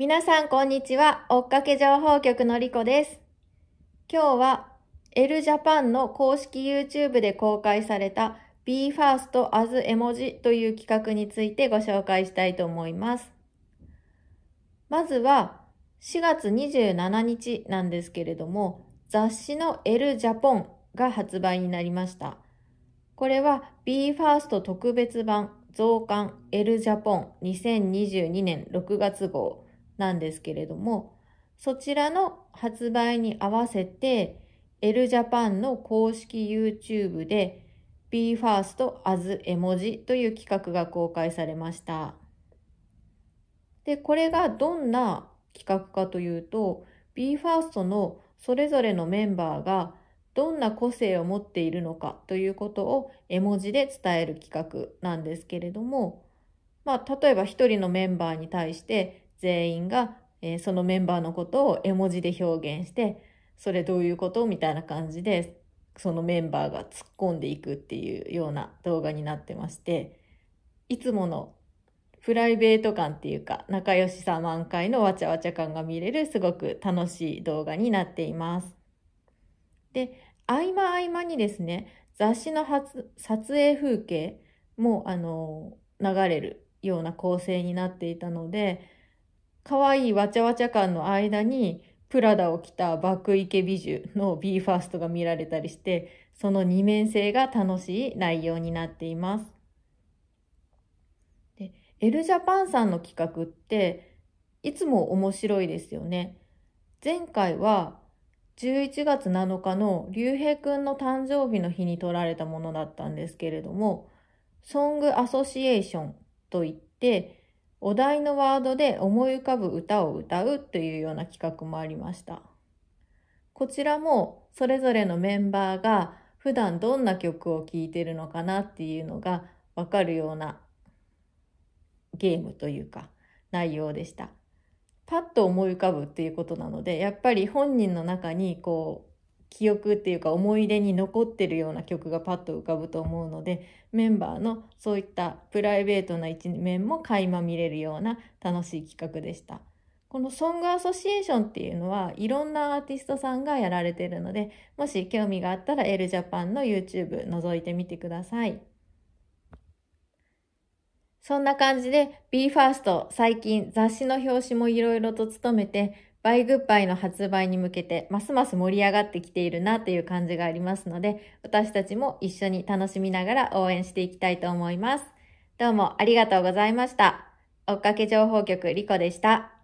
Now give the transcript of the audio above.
皆さんこんにちは。追っかけ情報局のりこです。今日は L ジャパンの公式 YouTube で公開された BE:FIRST as 絵文字という企画についてご紹介したいと思います。まずは4月27日なんですけれども、雑誌の L ジャポンが発売になりました。これは BE:FIRST 特別版増刊 L ジャポン2022年6月号なんですけれども、そちらの発売に合わせて、L ジャパンの公式 YouTube で BE:FIRST as 絵文字という企画が公開されました。で、これがどんな企画かというと、BE:FIRST のそれぞれのメンバーがどんな個性を持っているのかということを絵文字で伝える企画なんですけれども、まあ、例えば1人のメンバーに対して全員が、えー、そのメンバーのことを絵文字で表現して、それどういうことみたいな感じで、そのメンバーが突っ込んでいくっていうような動画になってまして、いつものプライベート感っていうか、仲良しさ満開のわちゃわちゃ感が見れるすごく楽しい動画になっています。で、合間合間にですね、雑誌の撮影風景も、あの、流れるような構成になっていたので、可愛いわちゃわちゃ感の間に、プラダを着た爆池美女の B ファーストが見られたりして、その二面性が楽しい内容になっています。で、エルジャパンさんの企画って、いつも面白いですよね。前回は、11月7日の竜兵くんの誕生日の日に撮られたものだったんですけれども、ソングアソシエーションといって、お題のワードで思い浮かぶ歌を歌うというような企画もありました。こちらもそれぞれのメンバーが普段どんな曲を聴いてるのかなっていうのがわかるようなゲームというか内容でした。パッと思い浮かぶっていうことなのでやっぱり本人の中にこう記憶っていうか思い出に残ってるような曲がパッと浮かぶと思うのでメンバーのそういったプライベートな一面も垣間見れるような楽しい企画でした。このソングアソシエーションっていうのはいろんなアーティストさんがやられてるのでもし興味があったら l ジャパンの YouTube 覗いてみてください。そんな感じで BE:FIRST 最近雑誌の表紙もいろいろと務めてバイグッバイの発売に向けて、ますます盛り上がってきているなという感じがありますので、私たちも一緒に楽しみながら応援していきたいと思います。どうもありがとうございました。追っかけ情報局リコでした。